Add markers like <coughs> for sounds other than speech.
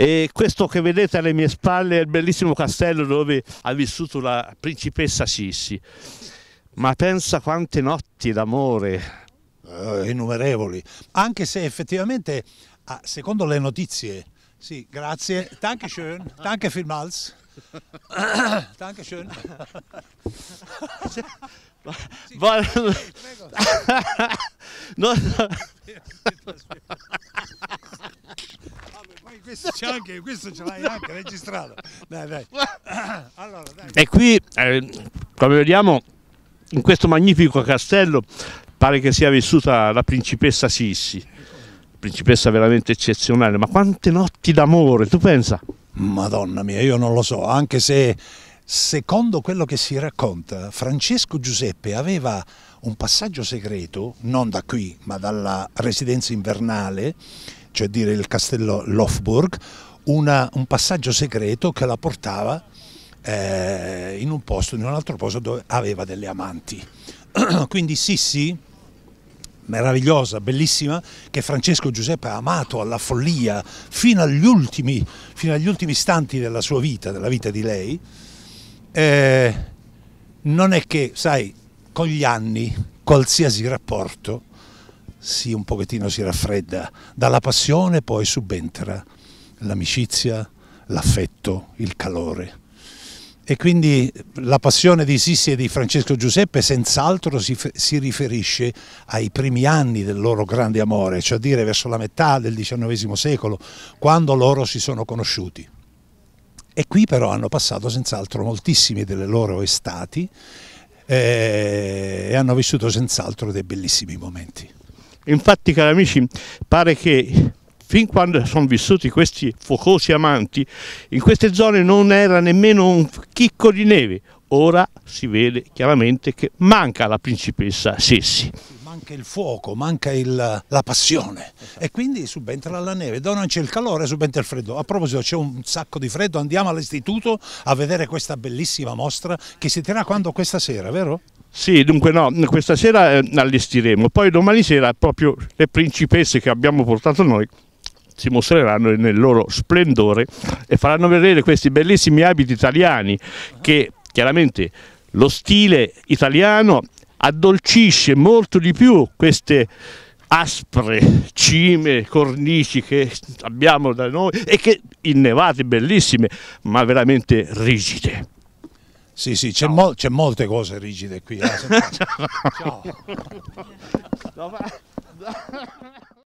E questo che vedete alle mie spalle è il bellissimo castello dove ha vissuto la principessa Sissi. Ma pensa quante notti d'amore. Eh, innumerevoli, anche se effettivamente, ah, secondo le notizie, sì, grazie, danke schön, danke vielmals. Danke schön. sì, prego. <laughs> no, no questo, c'è anche, questo ce l'hai anche registrato. Dai, dai. <laughs> <coughs> Allora, dai. E qui, eh, come vediamo, in questo magnifico castello pare che sia vissuta la principessa Sissi, principessa veramente eccezionale, ma quante notti d'amore, tu pensa? Madonna mia, io non lo so, anche se secondo quello che si racconta, Francesco Giuseppe aveva un passaggio segreto, non da qui, ma dalla residenza invernale, cioè dire il castello Lofburg, una, un passaggio segreto che la portava eh, in un posto, in un altro posto dove aveva delle amanti. <clears throat> Quindi Sissi, meravigliosa, bellissima, che Francesco Giuseppe ha amato alla follia fino agli ultimi, fino agli ultimi istanti della sua vita, della vita di lei, eh, non è che, sai, con gli anni qualsiasi rapporto si un pochettino si raffredda, dalla passione poi subentra l'amicizia, l'affetto, il calore. E quindi la passione di Sissi e di Francesco Giuseppe senz'altro si, si, riferisce ai primi anni del loro grande amore, cioè a dire verso la metà del XIX secolo, quando loro si sono conosciuti. E qui però hanno passato senz'altro moltissime delle loro estati eh, e hanno vissuto senz'altro dei bellissimi momenti. Infatti, cari amici, pare che fin quando sono vissuti questi focosi amanti, in queste zone non era nemmeno un chicco di neve. Ora si vede chiaramente che manca la principessa Sissi. Manca il fuoco, manca il, la passione e quindi subentra la neve. Da non c'è il calore, subentra il freddo. A proposito, c'è un sacco di freddo, andiamo all'istituto a vedere questa bellissima mostra che si terrà quando questa sera, vero? Sì, dunque no, questa sera eh, allestiremo, poi domani sera proprio le principesse che abbiamo portato noi si mostreranno nel loro splendore e faranno vedere questi bellissimi abiti italiani che chiaramente lo stile italiano addolcisce molto di più queste aspre cime, cornici che abbiamo da noi e che innevate, bellissime, ma veramente rigide. Sì, sì, c'è, mo molte cose rigide qui. Eh. <laughs> Ciao. Ciao. <laughs>